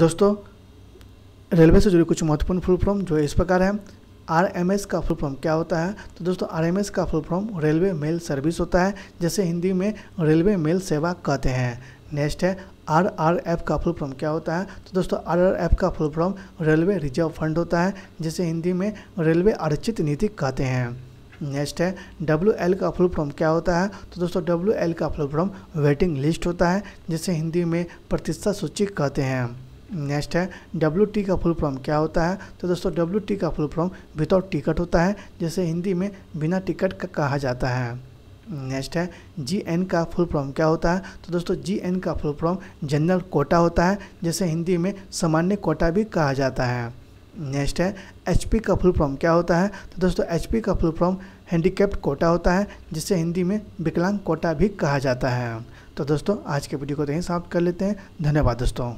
दोस्तों रेलवे से जुड़ी कुछ महत्वपूर्ण फुल फॉर्म जो इस प्रकार है एस का फुल फॉर्म क्या होता है तो दोस्तों एस का full form railway mail service होता है जैसे हिंदी में रेलवे मेल सेवा कहते हैं नेक्स्ट है आर आर एफ का फुल फॉर्म क्या होता है तो दोस्तों आर आर एफ का full form railway reserve fund होता है जिसे हिंदी में रेलवे आरक्षित नीति कहते हैं नेक्स्ट है डब्ल्यू एल का फुल फॉर्म क्या होता है तो दोस्तों डब्ल्यू एल का फुल फॉर्म वेटिंग लिस्ट होता है जिसे हिंदी में प्रतिष्ठा सूची कहते हैं नेक्स्ट है डब्ल्यू टी का फुल फॉर्म क्या होता है तो दोस्तों डब्ल्यू टी का फुल फॉर्म विदाउट टिकट होता है जैसे हिंदी में बिना टिकट का कहा जाता है नेक्स्ट है जी एन का फुल फॉर्म क्या होता है तो दोस्तों जी एन का फुल फॉर्म जनरल कोटा होता है जैसे हिंदी में सामान्य कोटा भी कहा जाता है नेक्स्ट है एच पी का फुल फॉर्म क्या होता है तो दोस्तों एच पी का फुल फॉर्म हैंडीकेप्ड कोटा होता है जिसे हिंदी में विकलांग कोटा भी कहा जाता है तो दोस्तों आज के वीडियो को तो यहीं समाप्त कर लेते हैं धन्यवाद दोस्तों